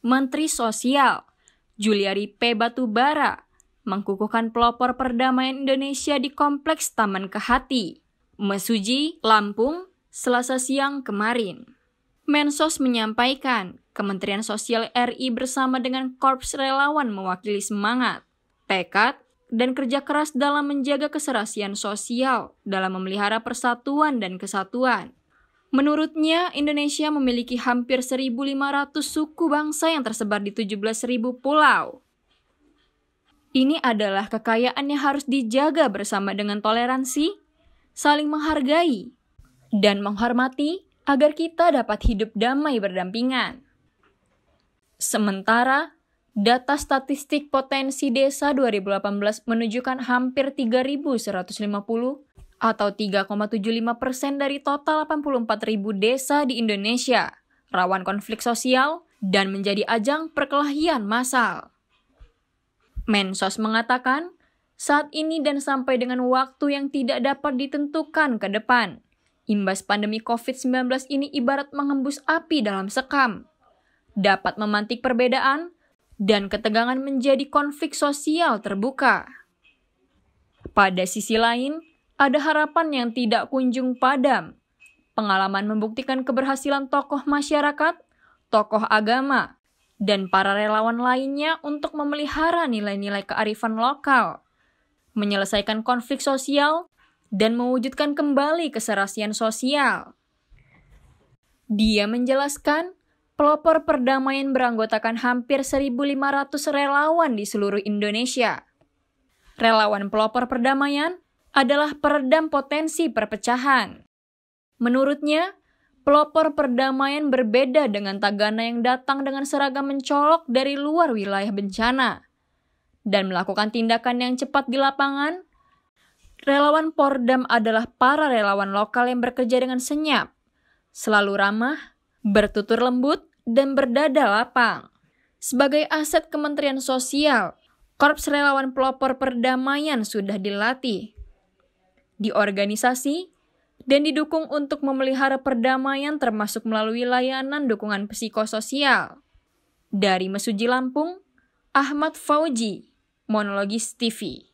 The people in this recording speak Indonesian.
Menteri Sosial, Juliari P. Batubara, mengkukuhkan pelopor perdamaian Indonesia di Kompleks Taman Kehati, Mesuji, Lampung, Selasa siang kemarin. Mensos menyampaikan, Kementerian Sosial RI bersama dengan Korps Relawan mewakili semangat, tekad, dan kerja keras dalam menjaga keserasian sosial dalam memelihara persatuan dan kesatuan. Menurutnya, Indonesia memiliki hampir 1.500 suku bangsa yang tersebar di 17.000 pulau. Ini adalah kekayaan yang harus dijaga bersama dengan toleransi, saling menghargai, dan menghormati agar kita dapat hidup damai berdampingan. Sementara, data statistik potensi desa 2018 menunjukkan hampir 3.150 atau 3,75 persen dari total ribu desa di Indonesia, rawan konflik sosial, dan menjadi ajang perkelahian massal. Mensos mengatakan, saat ini dan sampai dengan waktu yang tidak dapat ditentukan ke depan, imbas pandemi COVID-19 ini ibarat mengembus api dalam sekam, dapat memantik perbedaan, dan ketegangan menjadi konflik sosial terbuka. Pada sisi lain, ada harapan yang tidak kunjung padam. Pengalaman membuktikan keberhasilan tokoh masyarakat, tokoh agama, dan para relawan lainnya untuk memelihara nilai-nilai kearifan lokal, menyelesaikan konflik sosial, dan mewujudkan kembali keserasian sosial. Dia menjelaskan, pelopor perdamaian beranggotakan hampir 1.500 relawan di seluruh Indonesia. Relawan pelopor perdamaian adalah peredam potensi perpecahan. Menurutnya, pelopor perdamaian berbeda dengan tagana yang datang dengan seragam mencolok dari luar wilayah bencana dan melakukan tindakan yang cepat di lapangan. Relawan Pordam adalah para relawan lokal yang bekerja dengan senyap, selalu ramah, bertutur lembut, dan berdada lapang. Sebagai aset Kementerian Sosial, Korps Relawan Pelopor Perdamaian sudah dilatih di organisasi, dan didukung untuk memelihara perdamaian termasuk melalui layanan dukungan psikososial. Dari Mesuji Lampung, Ahmad Fauji, Monologis TV.